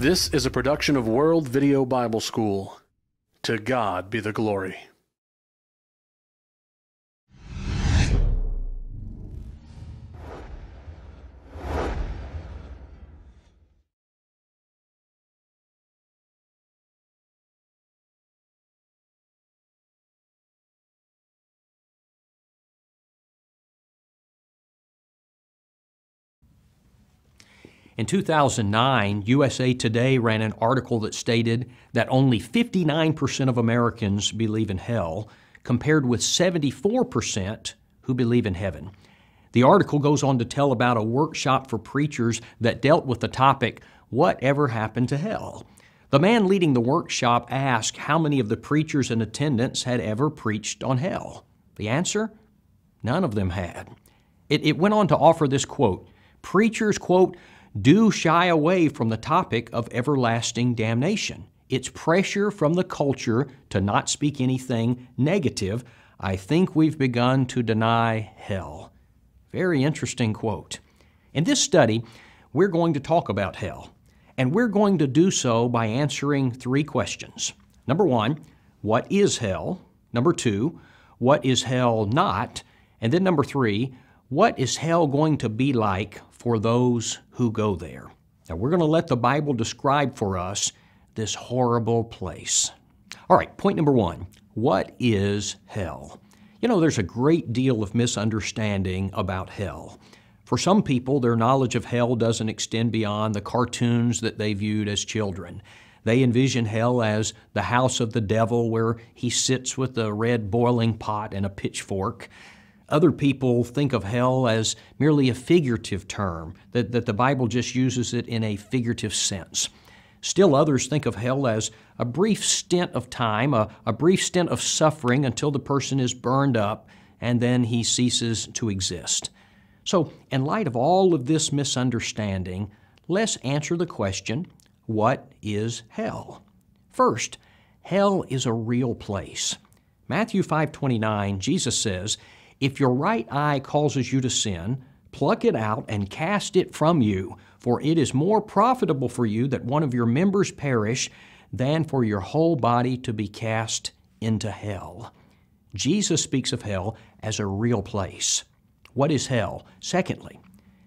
This is a production of World Video Bible School. To God be the glory. In 2009, USA Today ran an article that stated that only 59% of Americans believe in hell, compared with 74% who believe in heaven. The article goes on to tell about a workshop for preachers that dealt with the topic, Whatever Happened to Hell? The man leading the workshop asked how many of the preachers in attendance had ever preached on hell. The answer? None of them had. It, it went on to offer this quote Preachers, quote, do shy away from the topic of everlasting damnation. It's pressure from the culture to not speak anything negative. I think we've begun to deny hell. Very interesting quote. In this study, we're going to talk about hell, and we're going to do so by answering three questions. Number one, what is hell? Number two, what is hell not? And then number three, what is hell going to be like for those who go there. Now, we're going to let the Bible describe for us this horrible place. All right, point number one what is hell? You know, there's a great deal of misunderstanding about hell. For some people, their knowledge of hell doesn't extend beyond the cartoons that they viewed as children. They envision hell as the house of the devil where he sits with a red boiling pot and a pitchfork. Other people think of hell as merely a figurative term, that, that the Bible just uses it in a figurative sense. Still others think of hell as a brief stint of time, a, a brief stint of suffering until the person is burned up and then he ceases to exist. So, in light of all of this misunderstanding, let's answer the question what is hell? First, hell is a real place. Matthew 5:29, Jesus says, if your right eye causes you to sin, pluck it out and cast it from you, for it is more profitable for you that one of your members perish than for your whole body to be cast into hell. Jesus speaks of hell as a real place. What is hell? Secondly,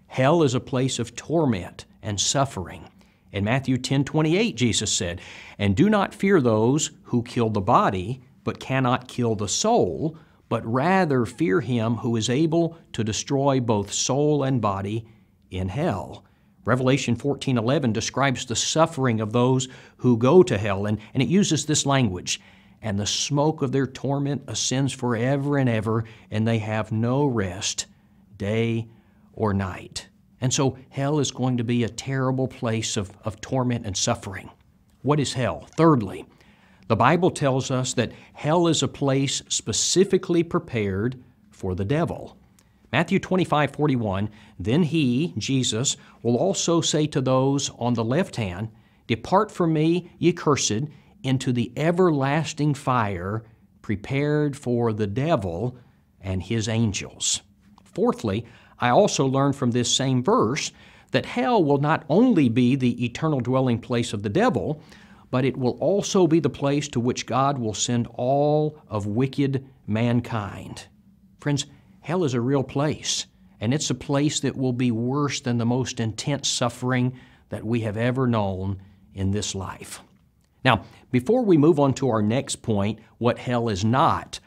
hell is a place of torment and suffering. In Matthew 10 28, Jesus said, And do not fear those who kill the body, but cannot kill the soul, but rather fear him who is able to destroy both soul and body in hell. Revelation 14:11 describes the suffering of those who go to hell, and, and it uses this language. And the smoke of their torment ascends forever and ever, and they have no rest day or night. And so hell is going to be a terrible place of, of torment and suffering. What is hell? Thirdly, the Bible tells us that hell is a place specifically prepared for the devil. Matthew 25, 41, Then he, Jesus, will also say to those on the left hand, Depart from me, ye cursed, into the everlasting fire prepared for the devil and his angels. Fourthly, I also learned from this same verse that hell will not only be the eternal dwelling place of the devil, but it will also be the place to which God will send all of wicked mankind. Friends, hell is a real place, and it's a place that will be worse than the most intense suffering that we have ever known in this life. Now, before we move on to our next point, what hell is not,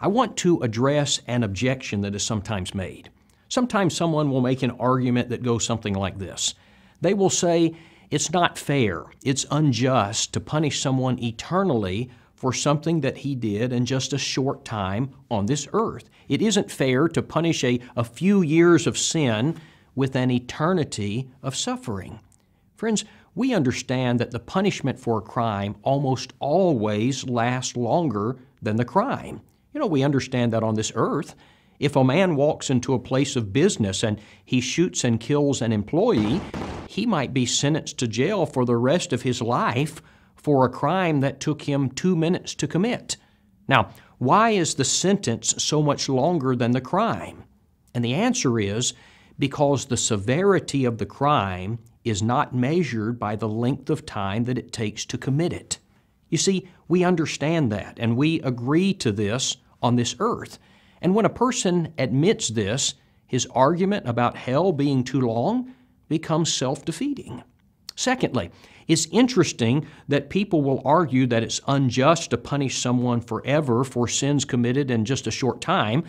I want to address an objection that is sometimes made. Sometimes someone will make an argument that goes something like this. They will say, it's not fair. It's unjust to punish someone eternally for something that he did in just a short time on this earth. It isn't fair to punish a, a few years of sin with an eternity of suffering. Friends, we understand that the punishment for a crime almost always lasts longer than the crime. You know, we understand that on this earth. If a man walks into a place of business and he shoots and kills an employee, he might be sentenced to jail for the rest of his life for a crime that took him two minutes to commit. Now, why is the sentence so much longer than the crime? And the answer is because the severity of the crime is not measured by the length of time that it takes to commit it. You see, we understand that and we agree to this on this earth. And when a person admits this, his argument about hell being too long becomes self defeating. Secondly, it's interesting that people will argue that it's unjust to punish someone forever for sins committed in just a short time,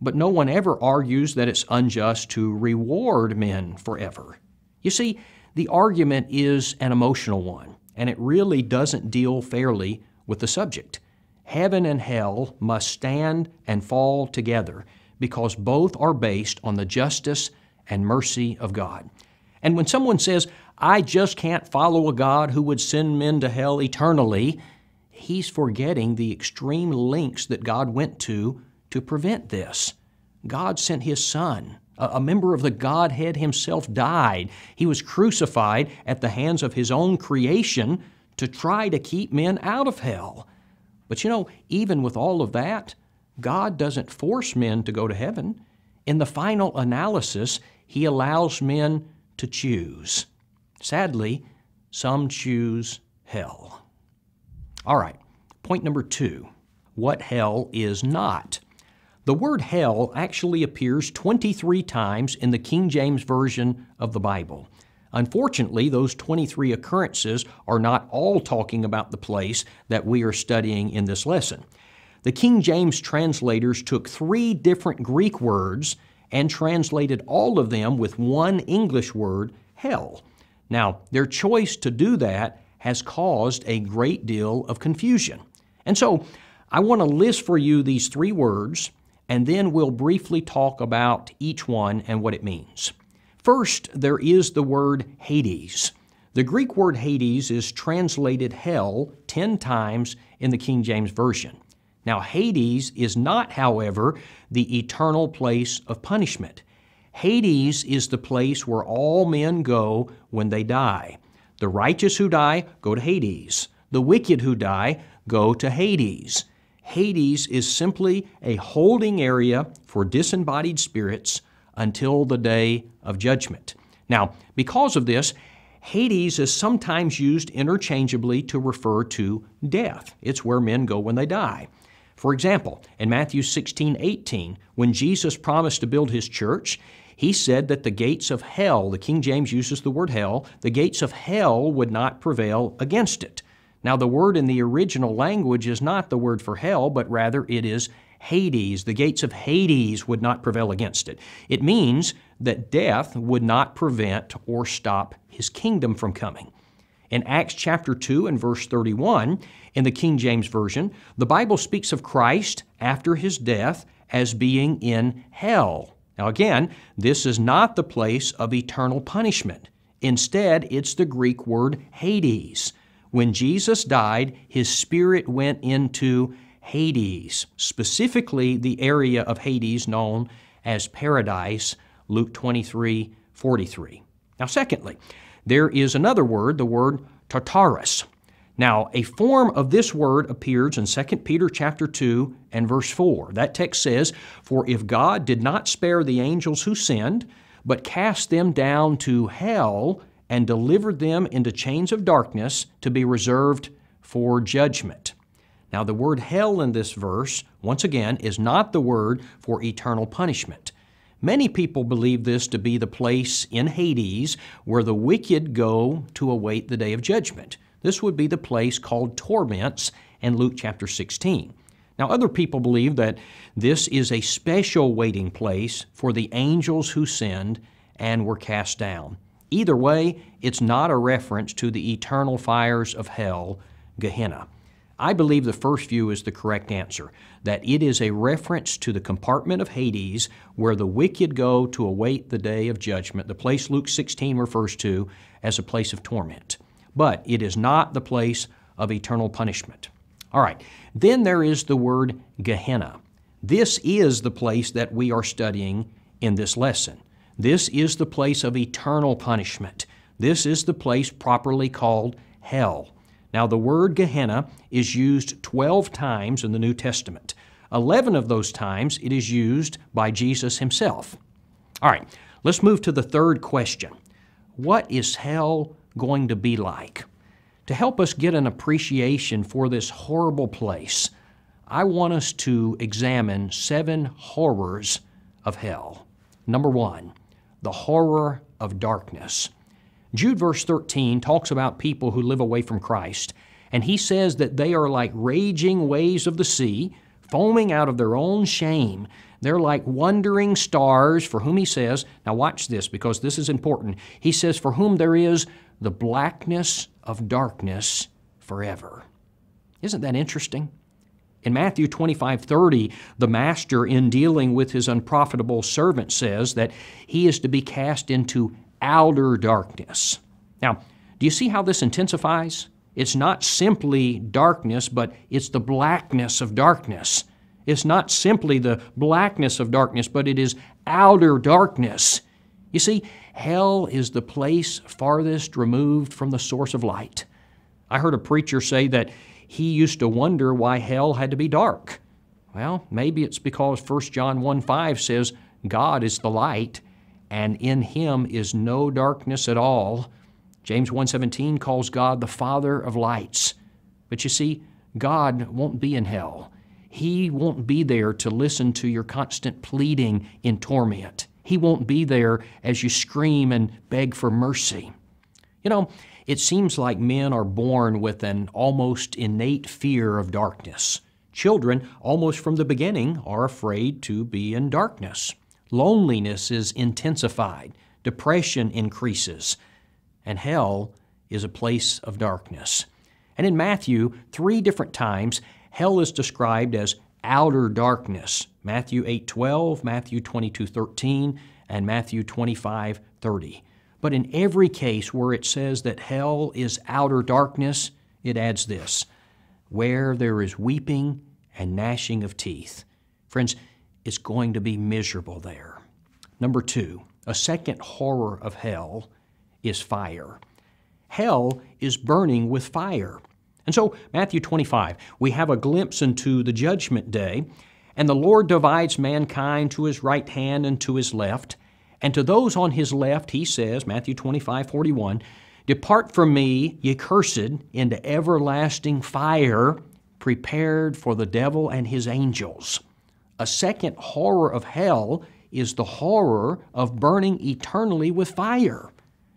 but no one ever argues that it's unjust to reward men forever. You see, the argument is an emotional one, and it really doesn't deal fairly with the subject. Heaven and hell must stand and fall together because both are based on the justice and mercy of God. And when someone says, I just can't follow a God who would send men to hell eternally, he's forgetting the extreme lengths that God went to to prevent this. God sent his son. A member of the Godhead himself died. He was crucified at the hands of his own creation to try to keep men out of hell. But you know, even with all of that, God doesn't force men to go to heaven. In the final analysis, He allows men to choose. Sadly, some choose hell. All right, point number two what hell is not. The word hell actually appears 23 times in the King James Version of the Bible. Unfortunately, those 23 occurrences are not all talking about the place that we are studying in this lesson. The King James translators took three different Greek words and translated all of them with one English word, hell. Now, their choice to do that has caused a great deal of confusion. And so, I want to list for you these three words, and then we'll briefly talk about each one and what it means. First, there is the word Hades. The Greek word Hades is translated hell 10 times in the King James Version. Now, Hades is not, however, the eternal place of punishment. Hades is the place where all men go when they die. The righteous who die go to Hades. The wicked who die go to Hades. Hades is simply a holding area for disembodied spirits until the day of judgment. Now, because of this, Hades is sometimes used interchangeably to refer to death. It's where men go when they die. For example, in Matthew 16 18, when Jesus promised to build his church, he said that the gates of hell, the King James uses the word hell, the gates of hell would not prevail against it. Now, the word in the original language is not the word for hell, but rather it is Hades. The gates of Hades would not prevail against it. It means that death would not prevent or stop his kingdom from coming. In Acts chapter 2 and verse 31, in the King James Version, the Bible speaks of Christ after his death as being in hell. Now, again, this is not the place of eternal punishment. Instead, it's the Greek word Hades. When Jesus died, his spirit went into Hades, specifically the area of Hades known as paradise, Luke 23 43. Now, secondly, there is another word, the word Tartarus. Now, a form of this word appears in 2 Peter chapter 2 and verse 4. That text says, For if God did not spare the angels who sinned, but cast them down to hell and delivered them into chains of darkness to be reserved for judgment. Now, the word hell in this verse, once again, is not the word for eternal punishment. Many people believe this to be the place in Hades where the wicked go to await the day of judgment. This would be the place called torments in Luke chapter 16. Now, other people believe that this is a special waiting place for the angels who sinned and were cast down. Either way, it's not a reference to the eternal fires of hell, Gehenna. I believe the first view is the correct answer, that it is a reference to the compartment of Hades where the wicked go to await the day of judgment, the place Luke 16 refers to as a place of torment. But it is not the place of eternal punishment. All right, then there is the word Gehenna. This is the place that we are studying in this lesson. This is the place of eternal punishment. This is the place properly called hell. Now, the word Gehenna is used 12 times in the New Testament. 11 of those times it is used by Jesus himself. All right, let's move to the third question What is hell going to be like? To help us get an appreciation for this horrible place, I want us to examine seven horrors of hell. Number one, the horror of darkness. Jude, verse 13, talks about people who live away from Christ, and he says that they are like raging waves of the sea, foaming out of their own shame. They're like wandering stars for whom he says, now watch this because this is important. He says, for whom there is the blackness of darkness forever. Isn't that interesting? In Matthew 25 30, the master, in dealing with his unprofitable servant, says that he is to be cast into outer darkness. Now, do you see how this intensifies? It's not simply darkness, but it's the blackness of darkness. It's not simply the blackness of darkness, but it is outer darkness. You see, hell is the place farthest removed from the source of light. I heard a preacher say that he used to wonder why hell had to be dark. Well, maybe it's because 1 John 1 5 says, God is the light, and in him is no darkness at all. James 1:17 calls God the father of lights. But you see, God won't be in hell. He won't be there to listen to your constant pleading in torment. He won't be there as you scream and beg for mercy. You know, it seems like men are born with an almost innate fear of darkness. Children, almost from the beginning, are afraid to be in darkness. Loneliness is intensified, depression increases, and hell is a place of darkness. And in Matthew, three different times, hell is described as outer darkness. Matthew 8:12, Matthew 22:13, and Matthew 25:30. But in every case where it says that hell is outer darkness, it adds this: where there is weeping and gnashing of teeth. Friends, is going to be miserable there. Number two, a second horror of hell is fire. Hell is burning with fire. And so, Matthew 25, we have a glimpse into the judgment day, and the Lord divides mankind to his right hand and to his left. And to those on his left, he says, Matthew 25, 41, Depart from me, ye cursed, into everlasting fire, prepared for the devil and his angels. A second horror of hell is the horror of burning eternally with fire.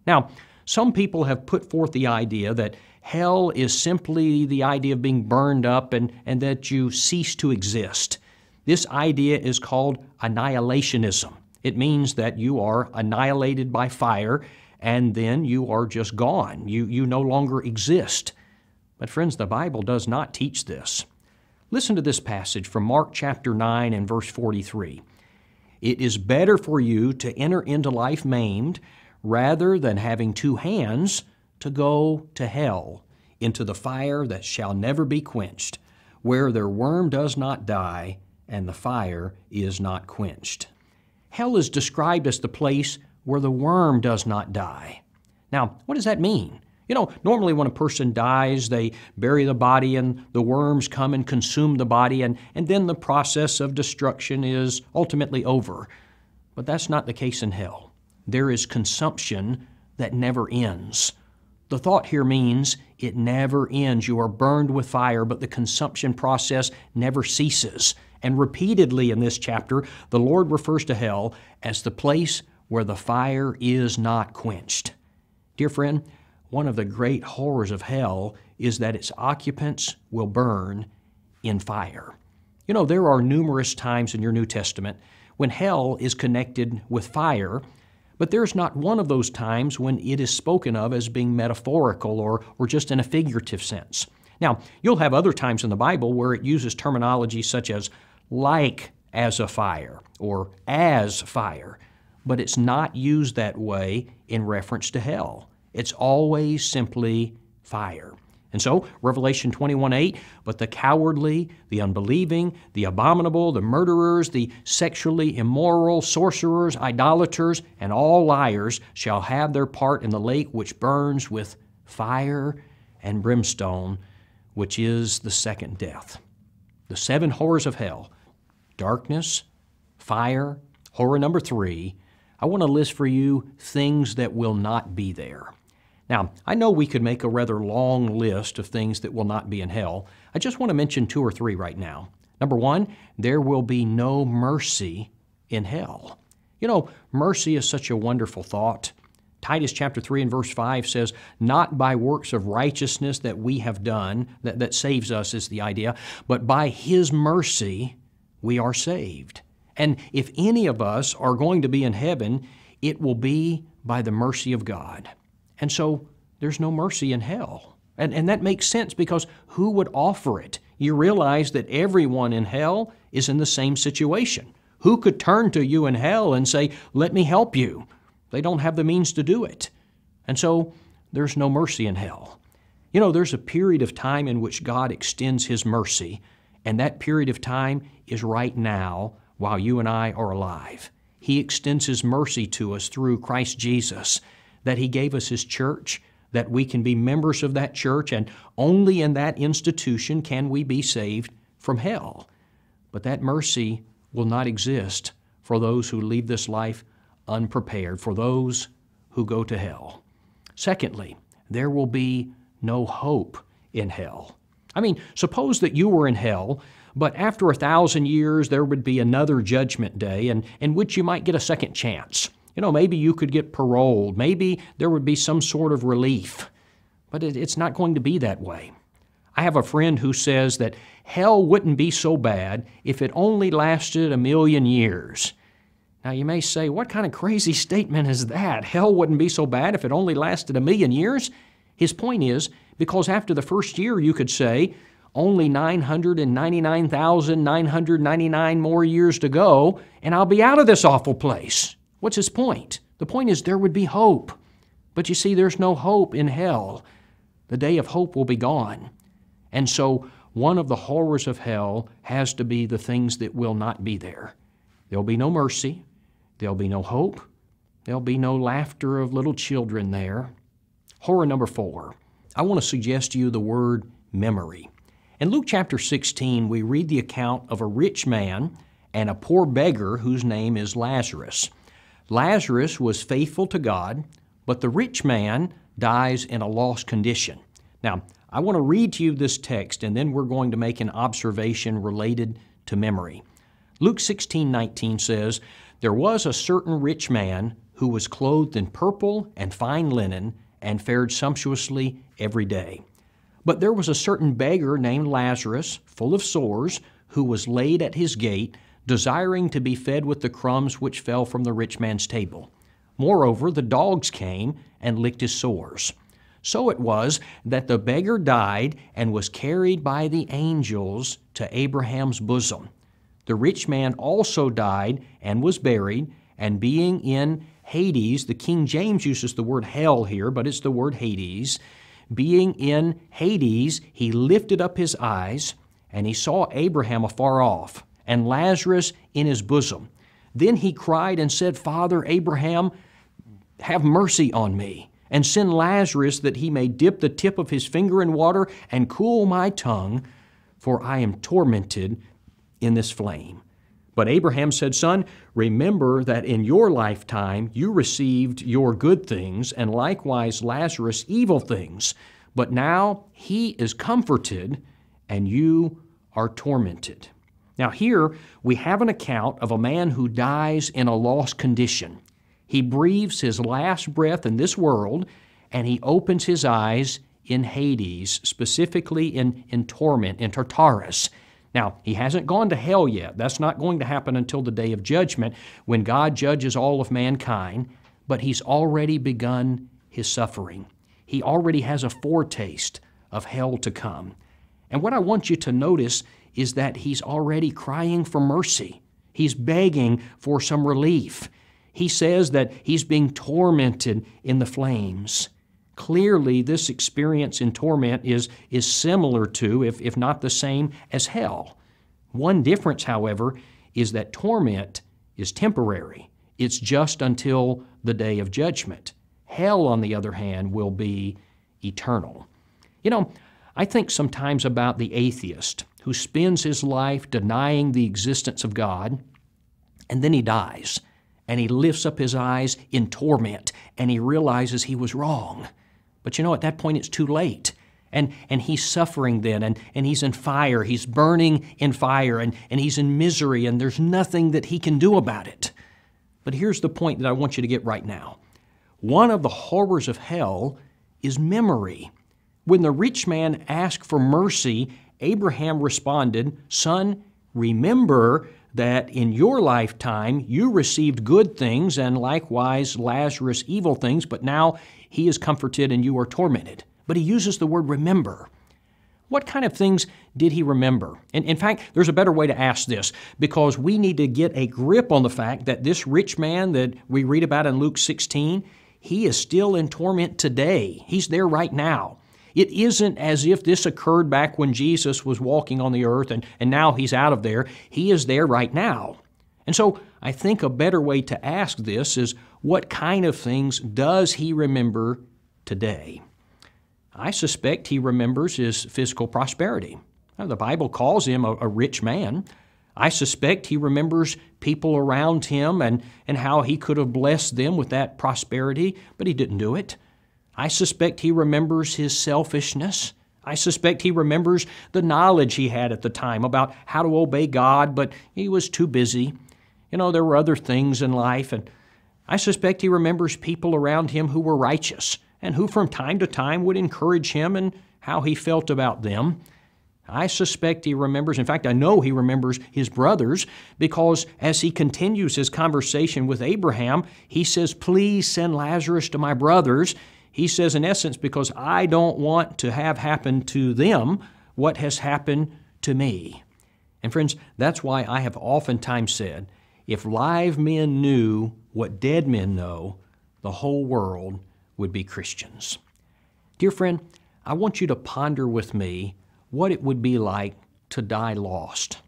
Now, some people have put forth the idea that hell is simply the idea of being burned up and, and that you cease to exist. This idea is called annihilationism. It means that you are annihilated by fire and then you are just gone. You, you no longer exist. But, friends, the Bible does not teach this. Listen to this passage from Mark chapter 9 and verse 43. It is better for you to enter into life maimed rather than having two hands to go to hell, into the fire that shall never be quenched, where their worm does not die and the fire is not quenched. Hell is described as the place where the worm does not die. Now, what does that mean? You know, normally when a person dies, they bury the body and the worms come and consume the body, and, and then the process of destruction is ultimately over. But that's not the case in hell. There is consumption that never ends. The thought here means it never ends. You are burned with fire, but the consumption process never ceases. And repeatedly in this chapter, the Lord refers to hell as the place where the fire is not quenched. Dear friend, one of the great horrors of hell is that its occupants will burn in fire. You know, there are numerous times in your New Testament when hell is connected with fire, but there's not one of those times when it is spoken of as being metaphorical or, or just in a figurative sense. Now, you'll have other times in the Bible where it uses terminology such as like as a fire or as fire, but it's not used that way in reference to hell. It's always simply fire. And so, Revelation 21:8. but the cowardly, the unbelieving, the abominable, the murderers, the sexually immoral, sorcerers, idolaters, and all liars shall have their part in the lake which burns with fire and brimstone, which is the second death. The seven horrors of hell darkness, fire, horror number three. I want to list for you things that will not be there. Now, I know we could make a rather long list of things that will not be in hell. I just want to mention two or three right now. Number one, there will be no mercy in hell. You know, mercy is such a wonderful thought. Titus chapter 3 and verse 5 says, Not by works of righteousness that we have done, that, that saves us is the idea, but by His mercy we are saved. And if any of us are going to be in heaven, it will be by the mercy of God. And so there's no mercy in hell. And, and that makes sense because who would offer it? You realize that everyone in hell is in the same situation. Who could turn to you in hell and say, Let me help you? They don't have the means to do it. And so there's no mercy in hell. You know, there's a period of time in which God extends His mercy, and that period of time is right now while you and I are alive. He extends His mercy to us through Christ Jesus, that He gave us His church, that we can be members of that church, and only in that institution can we be saved from hell. But that mercy will not exist for those who leave this life unprepared, for those who go to hell. Secondly, there will be no hope in hell. I mean, suppose that you were in hell, but after a thousand years there would be another judgment day in, in which you might get a second chance. You know, maybe you could get paroled. Maybe there would be some sort of relief. But it, it's not going to be that way. I have a friend who says that hell wouldn't be so bad if it only lasted a million years. Now, you may say, what kind of crazy statement is that? Hell wouldn't be so bad if it only lasted a million years? His point is because after the first year, you could say, only 999,999 more years to go, and I'll be out of this awful place. What's his point? The point is there would be hope. But you see, there's no hope in hell. The day of hope will be gone. And so, one of the horrors of hell has to be the things that will not be there. There'll be no mercy, there'll be no hope, there'll be no laughter of little children there. Horror number four. I want to suggest to you the word memory. In Luke chapter 16, we read the account of a rich man and a poor beggar whose name is Lazarus. Lazarus was faithful to God, but the rich man dies in a lost condition. Now, I want to read to you this text, and then we're going to make an observation related to memory. Luke 16 19 says, There was a certain rich man who was clothed in purple and fine linen and fared sumptuously every day. But there was a certain beggar named Lazarus, full of sores, who was laid at his gate desiring to be fed with the crumbs which fell from the rich man's table. Moreover, the dogs came and licked his sores. So it was that the beggar died and was carried by the angels to Abraham's bosom. The rich man also died and was buried, and being in Hades, the King James uses the word hell here, but it's the word Hades. Being in Hades, he lifted up his eyes, and he saw Abraham afar off and Lazarus in his bosom. Then he cried and said, Father Abraham, have mercy on me, and send Lazarus that he may dip the tip of his finger in water and cool my tongue, for I am tormented in this flame. But Abraham said, Son, remember that in your lifetime you received your good things, and likewise Lazarus evil things. But now he is comforted, and you are tormented. Now, here we have an account of a man who dies in a lost condition. He breathes his last breath in this world and he opens his eyes in Hades, specifically in, in torment, in Tartarus. Now, he hasn't gone to hell yet. That's not going to happen until the day of judgment when God judges all of mankind, but he's already begun his suffering. He already has a foretaste of hell to come. And what I want you to notice is that he's already crying for mercy. He's begging for some relief. He says that he's being tormented in the flames. Clearly, this experience in torment is, is similar to, if, if not the same, as hell. One difference, however, is that torment is temporary. It's just until the day of judgment. Hell, on the other hand, will be eternal. You know, I think sometimes about the atheist who spends his life denying the existence of God, and then he dies, and he lifts up his eyes in torment, and he realizes he was wrong. But you know, at that point, it's too late. And, and he's suffering then, and, and he's in fire, he's burning in fire, and, and he's in misery, and there's nothing that he can do about it. But here's the point that I want you to get right now one of the horrors of hell is memory. When the rich man asked for mercy, Abraham responded, Son, remember that in your lifetime you received good things and likewise Lazarus evil things, but now he is comforted and you are tormented. But he uses the word remember. What kind of things did he remember? And in fact, there's a better way to ask this because we need to get a grip on the fact that this rich man that we read about in Luke 16, he is still in torment today. He's there right now. It isn't as if this occurred back when Jesus was walking on the earth and, and now he's out of there. He is there right now. And so I think a better way to ask this is what kind of things does he remember today? I suspect he remembers his physical prosperity. Now, the Bible calls him a, a, rich man. I suspect he remembers people around him and, and how he could have blessed them with that prosperity, but he didn't do it. I suspect he remembers his selfishness. I suspect he remembers the knowledge he had at the time about how to obey God, but he was too busy. You know, there were other things in life, and I suspect he remembers people around him who were righteous and who from time to time would encourage him and how he felt about them. I suspect he remembers, in fact, I know he remembers his brothers because as he continues his conversation with Abraham, he says, Please send Lazarus to my brothers he says, in essence, because I don't want to have happen to them what has happened to me. And friends, that's why I have oftentimes said if live men knew what dead men know, the whole world would be Christians. Dear friend, I want you to ponder with me what it would be like to die lost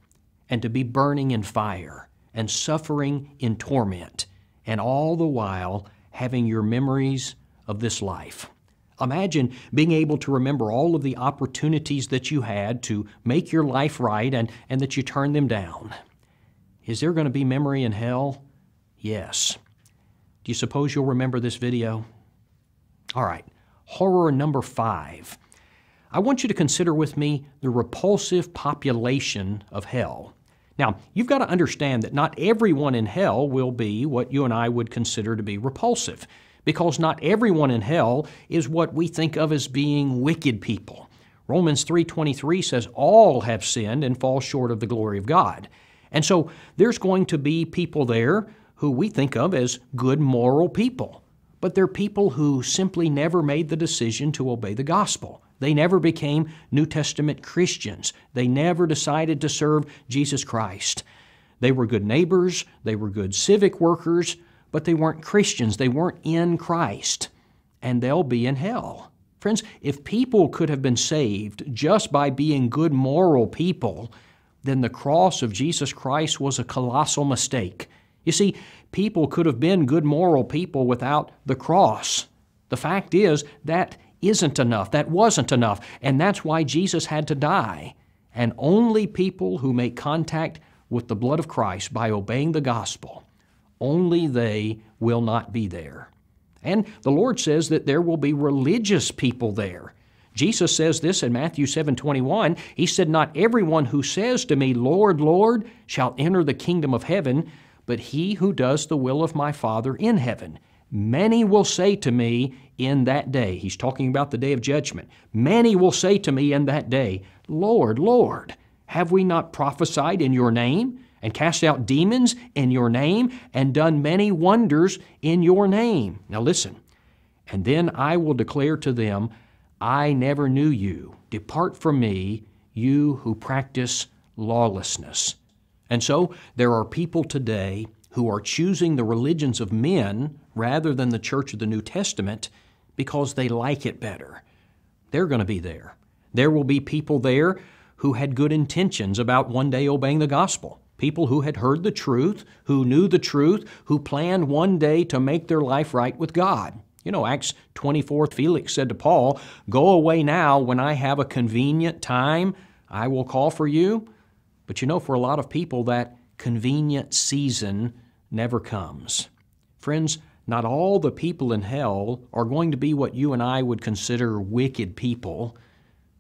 and to be burning in fire and suffering in torment, and all the while having your memories of this life. Imagine being able to remember all of the opportunities that you had to make your life right and, and that you turned them down. Is there going to be memory in hell? Yes. Do you suppose you'll remember this video? All right, horror number five. I want you to consider with me the repulsive population of hell. Now, you've got to understand that not everyone in hell will be what you and I would consider to be repulsive because not everyone in hell is what we think of as being wicked people. Romans 3:23 says all have sinned and fall short of the glory of God. And so there's going to be people there who we think of as good moral people, but they're people who simply never made the decision to obey the gospel. They never became New Testament Christians. They never decided to serve Jesus Christ. They were good neighbors, they were good civic workers, but they weren't Christians. They weren't in Christ, and they'll be in hell. Friends, if people could have been saved just by being good moral people, then the cross of Jesus Christ was a colossal mistake. You see, people could have been good moral people without the cross. The fact is, that isn't enough. That wasn't enough. And that's why Jesus had to die. And only people who make contact with the blood of Christ by obeying the gospel only they will not be there. And the Lord says that there will be religious people there. Jesus says this in Matthew 7 21. He said, Not everyone who says to me, Lord, Lord, shall enter the kingdom of heaven, but he who does the will of my Father in heaven. Many will say to me in that day, he's talking about the day of judgment, many will say to me in that day, Lord, Lord, have we not prophesied in your name? and cast out demons in your name and done many wonders in your name. Now listen, and then I will declare to them, I never knew you. Depart from me, you who practice lawlessness. And so there are people today who are choosing the religions of men rather than the church of the New Testament because they like it better. They're going to be there. There will be people there who had good intentions about one day obeying the gospel people who had heard the truth, who knew the truth, who planned one day to make their life right with God. You know, Acts 24, Felix said to Paul, Go away now when I have a convenient time, I will call for you. But you know, for a lot of people, that convenient season never comes. Friends, not all the people in hell are going to be what you and I would consider wicked people,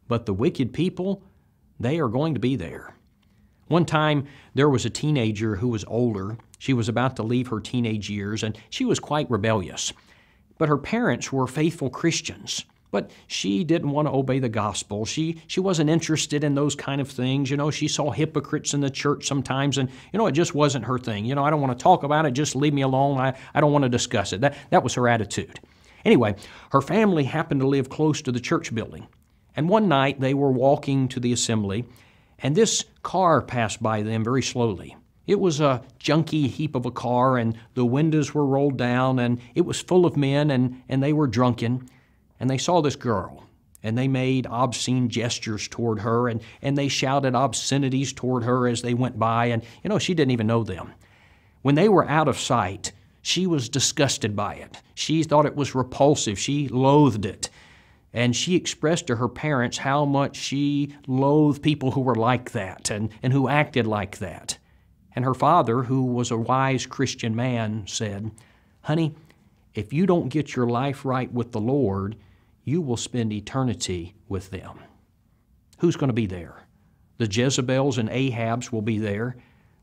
but the wicked people, they are going to be there. One time, there was a teenager who was older. She was about to leave her teenage years, and she was quite rebellious. But her parents were faithful Christians. But she didn't want to obey the gospel. She, she wasn't interested in those kind of things. You know, she saw hypocrites in the church sometimes, and, you know, it just wasn't her thing. You know, I don't want to talk about it. Just leave me alone. I, I don't want to discuss it. That, that was her attitude. Anyway, her family happened to live close to the church building. And one night they were walking to the assembly, and this car passed by them very slowly. It was a junky heap of a car, and the windows were rolled down, and it was full of men, and, and they were drunken. And they saw this girl, and they made obscene gestures toward her, and, and they shouted obscenities toward her as they went by, and, you know, she didn't even know them. When they were out of sight, she was disgusted by it. She thought it was repulsive. She loathed it. And she expressed to her parents how much she loathed people who were like that and, and who acted like that. And her father, who was a wise Christian man, said, Honey, if you don't get your life right with the Lord, you will spend eternity with them. Who's going to be there? The Jezebels and Ahabs will be there.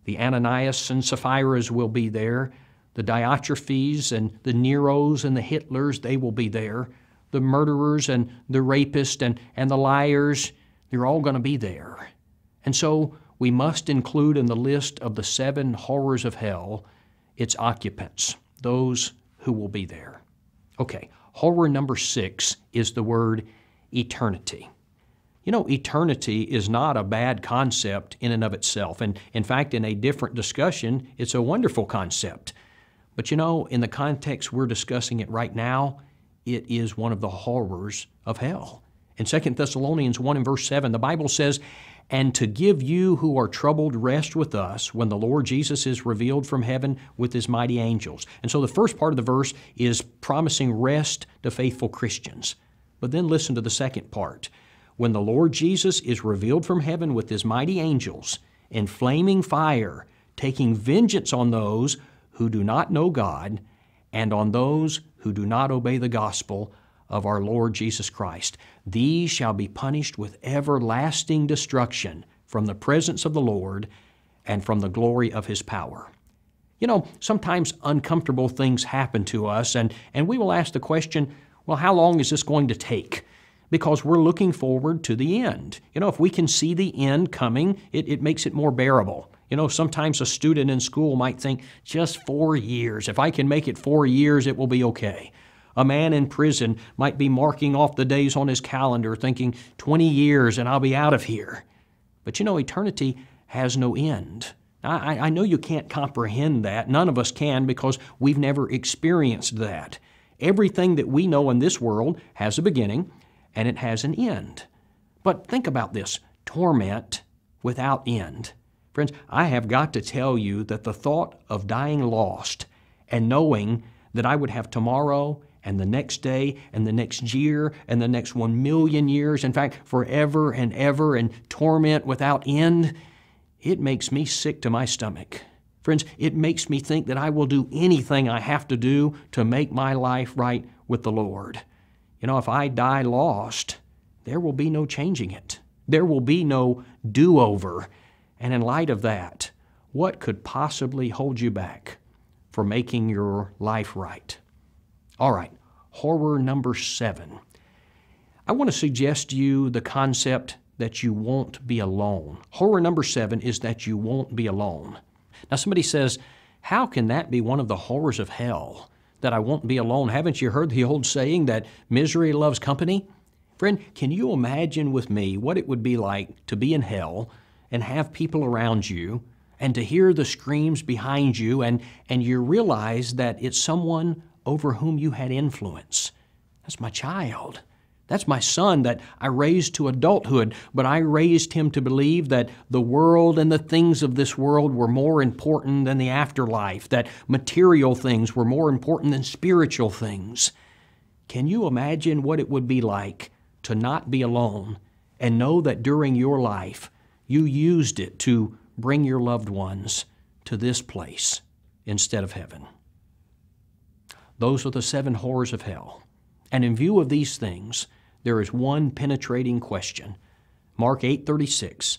The Ananias and Sapphira's will be there. The Diotrephes and the Neros and the Hitlers, they will be there the murderers and the rapists and, and the liars, they're all going to be there. And so we must include in the list of the seven horrors of hell its occupants, those who will be there. Okay, horror number six is the word eternity. You know, eternity is not a bad concept in and of itself. And in fact, in a different discussion, it's a wonderful concept. But you know, in the context we're discussing it right now, it is one of the horrors of hell. In 2 Thessalonians 1 and verse 7, the Bible says, And to give you who are troubled rest with us when the Lord Jesus is revealed from heaven with his mighty angels. And so the first part of the verse is promising rest to faithful Christians. But then listen to the second part. When the Lord Jesus is revealed from heaven with his mighty angels in flaming fire, taking vengeance on those who do not know God and on those who do not obey the gospel of our Lord Jesus Christ. These shall be punished with everlasting destruction from the presence of the Lord and from the glory of His power. You know, sometimes uncomfortable things happen to us, and, and we will ask the question, well, how long is this going to take? Because we're looking forward to the end. You know, if we can see the end coming, it, it makes it more bearable. You know, sometimes a student in school might think, just four years. If I can make it four years, it will be okay. A man in prison might be marking off the days on his calendar, thinking, 20 years and I'll be out of here. But you know, eternity has no end. I, I know you can't comprehend that. None of us can because we've never experienced that. Everything that we know in this world has a beginning and it has an end. But think about this torment without end. Friends, I have got to tell you that the thought of dying lost and knowing that I would have tomorrow and the next day and the next year and the next one million years, in fact, forever and ever and torment without end, it makes me sick to my stomach. Friends, it makes me think that I will do anything I have to do to make my life right with the Lord. You know, if I die lost, there will be no changing it. There will be no do over. And in light of that, what could possibly hold you back for making your life right? All right, horror number seven. I want to suggest to you the concept that you won't be alone. Horror number seven is that you won't be alone. Now, somebody says, How can that be one of the horrors of hell? That I won't be alone. Haven't you heard the old saying that misery loves company? Friend, can you imagine with me what it would be like to be in hell and have people around you and to hear the screams behind you and, and you realize that it's someone over whom you had influence. That's my child. That's my son that I raised to adulthood, but I raised him to believe that the world and the things of this world were more important than the afterlife, that material things were more important than spiritual things. Can you imagine what it would be like to not be alone and know that during your life you used it to bring your loved ones to this place instead of heaven. Those are the seven horrors of hell. And in view of these things, there is one penetrating question. Mark 8:36.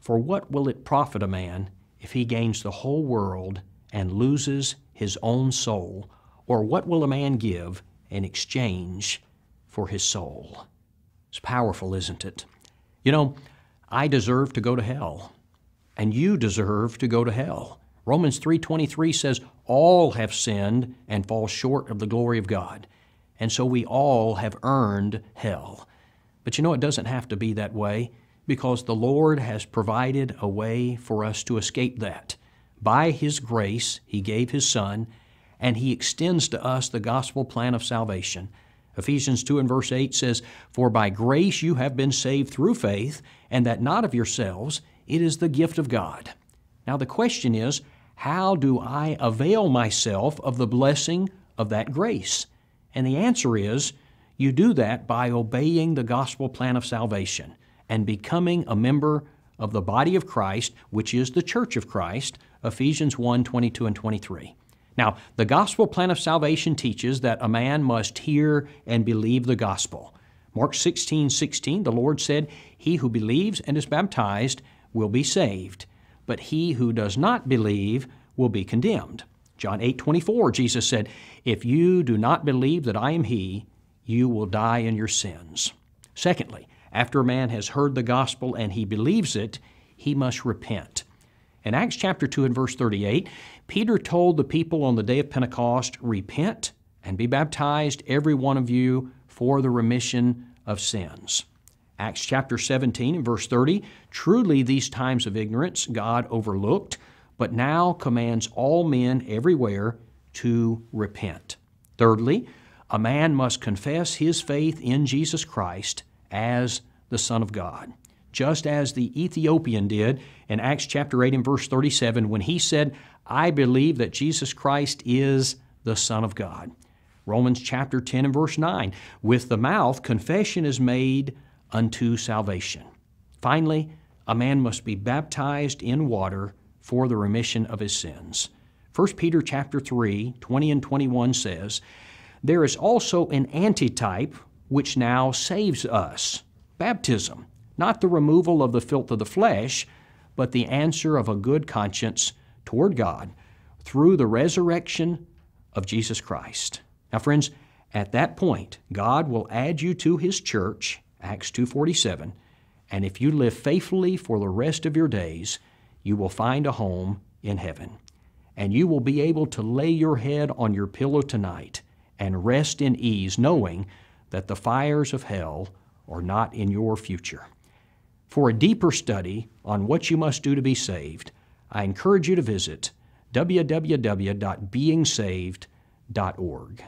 For what will it profit a man if he gains the whole world and loses his own soul? Or what will a man give in exchange for his soul? It's powerful, isn't it? You know, I deserve to go to hell, and you deserve to go to hell. Romans 3:23 says all have sinned and fall short of the glory of God. And so we all have earned hell. But you know it doesn't have to be that way because the Lord has provided a way for us to escape that. By his grace he gave his son and he extends to us the gospel plan of salvation. Ephesians 2 and verse 8 says, For by grace you have been saved through faith, and that not of yourselves, it is the gift of God. Now the question is, how do I avail myself of the blessing of that grace? And the answer is, you do that by obeying the gospel plan of salvation and becoming a member of the body of Christ, which is the church of Christ, Ephesians 1 22 and 23. Now, the gospel plan of salvation teaches that a man must hear and believe the gospel. Mark 16, 16, the Lord said, He who believes and is baptized will be saved, but he who does not believe will be condemned. John 8, 24, Jesus said, If you do not believe that I am He, you will die in your sins. Secondly, after a man has heard the gospel and he believes it, he must repent. In Acts chapter 2 and verse 38, Peter told the people on the day of Pentecost, Repent and be baptized, every one of you, for the remission of sins. Acts chapter 17 and verse 30 Truly, these times of ignorance God overlooked, but now commands all men everywhere to repent. Thirdly, a man must confess his faith in Jesus Christ as the Son of God, just as the Ethiopian did in Acts chapter 8 and verse 37 when he said, I believe that Jesus Christ is the Son of God. Romans chapter 10 and verse 9. With the mouth, confession is made unto salvation. Finally, a man must be baptized in water for the remission of his sins. 1 Peter chapter 3, 20 and 21 says, There is also an antitype which now saves us, baptism, not the removal of the filth of the flesh, but the answer of a good conscience toward God through the resurrection of Jesus Christ. Now, friends, at that point, God will add you to His church, Acts 2.47, and if you live faithfully for the rest of your days, you will find a home in heaven. And you will be able to lay your head on your pillow tonight and rest in ease, knowing that the fires of hell are not in your future. For a deeper study on what you must do to be saved, I encourage you to visit www.beingsaved.org.